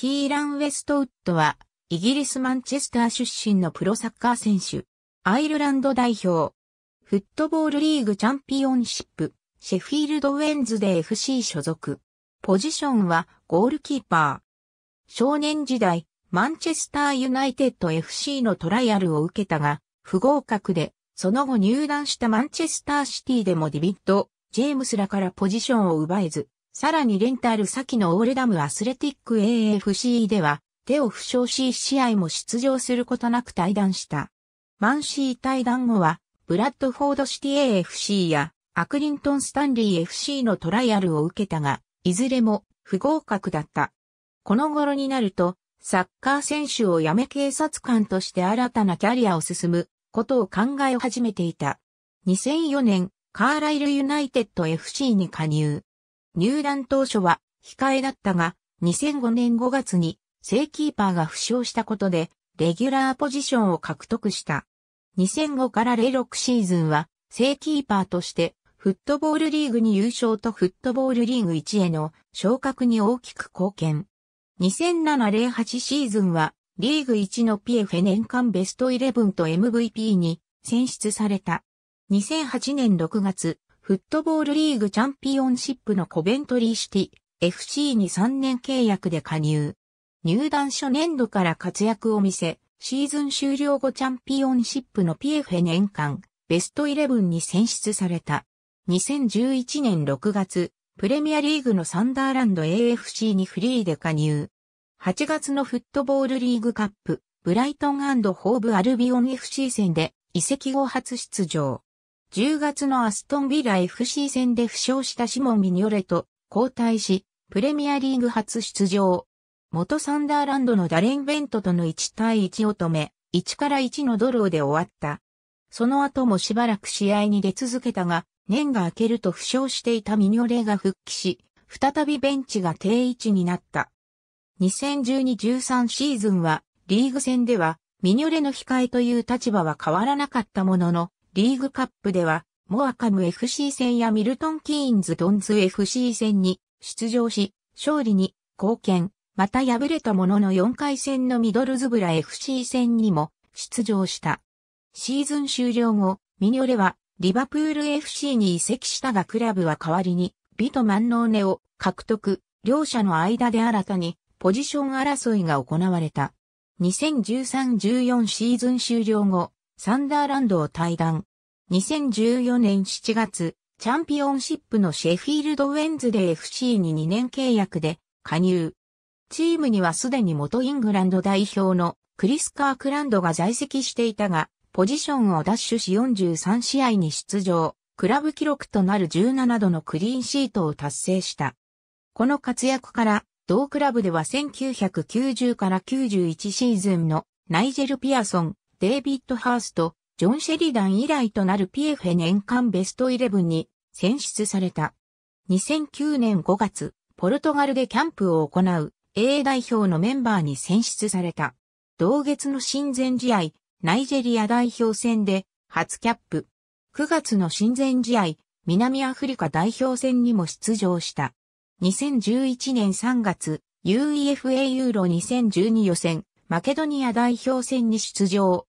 キーラン・ウェストウッドは、イギリス・マンチェスター出身のプロサッカー選手、アイルランド代表、フットボールリーグチャンピオンシップ、シェフィールド・ウェンズで FC 所属。ポジションはゴールキーパー。少年時代、マンチェスター・ユナイテッド FC のトライアルを受けたが、不合格で、その後入団したマンチェスター・シティでもディビッド・ジェームスらからポジションを奪えず、さらにレンタル先のオールダムアスレティック AFC では、手を負傷し試合も出場することなく退団した。マンシー退団後は、ブラッドフォードシティ AFC や、アクリントン・スタンリー FC のトライアルを受けたが、いずれも不合格だった。この頃になると、サッカー選手を辞め警察官として新たなキャリアを進むことを考え始めていた。2004年、カーライルユナイテッド FC に加入。入団当初は控えだったが、2005年5月に正キーパーが負傷したことで、レギュラーポジションを獲得した。2005から06シーズンは、正キーパーとして、フットボールリーグに優勝とフットボールリーグ1への昇格に大きく貢献。2007-08シーズンは、リーグ1のピエフェ年間ベストイレブンと MVP に選出された。2008年6月、フットボールリーグチャンピオンシップのコベントリーシティ FC に3年契約で加入。入団初年度から活躍を見せ、シーズン終了後チャンピオンシップのピエフェ年間ベストイレブンに選出された。2011年6月、プレミアリーグのサンダーランド AFC にフリーで加入。8月のフットボールリーグカップ、ブライトンホーブアルビオン FC 戦で移籍後初出場。10月のアストンビラ FC 戦で負傷したシモン・ミニョレと交代し、プレミアリーグ初出場。元サンダーランドのダレン・ベントとの1対1を止め、1から1のドローで終わった。その後もしばらく試合に出続けたが、年が明けると負傷していたミニョレが復帰し、再びベンチが定位置になった。2012-13シーズンは、リーグ戦では、ミニョレの控えという立場は変わらなかったものの、リーグカップでは、モアカム FC 戦やミルトン・キーンズ・ドンズ FC 戦に出場し、勝利に貢献、また敗れたものの4回戦のミドルズブラ FC 戦にも出場した。シーズン終了後、ミニョレはリバプール FC に移籍したがクラブは代わりにビト・マンノーネを獲得、両者の間で新たにポジション争いが行われた。2013-14シーズン終了後、サンダーランドを退団。2014年7月、チャンピオンシップのシェフィールドウェンズで FC に2年契約で加入。チームにはすでに元イングランド代表のクリス・カークランドが在籍していたが、ポジションを奪取し43試合に出場、クラブ記録となる17度のクリーンシートを達成した。この活躍から、同クラブでは1990から91シーズンのナイジェル・ピアソン、デイビッド・ハースト、ジョン・シェリダン以来となる PF 年間ベスト11に選出された。2009年5月、ポルトガルでキャンプを行う A 代表のメンバーに選出された。同月の親善試合、ナイジェリア代表戦で初キャップ。9月の親善試合、南アフリカ代表戦にも出場した。2011年3月、UEFA ユーロ2012予選、マケドニア代表戦に出場。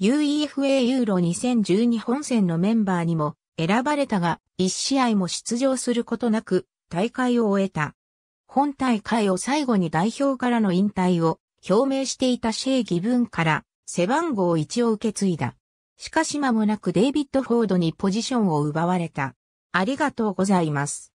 UEFA ユーロ2012本戦のメンバーにも選ばれたが、1試合も出場することなく大会を終えた。本大会を最後に代表からの引退を表明していたシェイ・ギブンから背番号1を受け継いだ。しかし間もなくデイビッド・フォードにポジションを奪われた。ありがとうございます。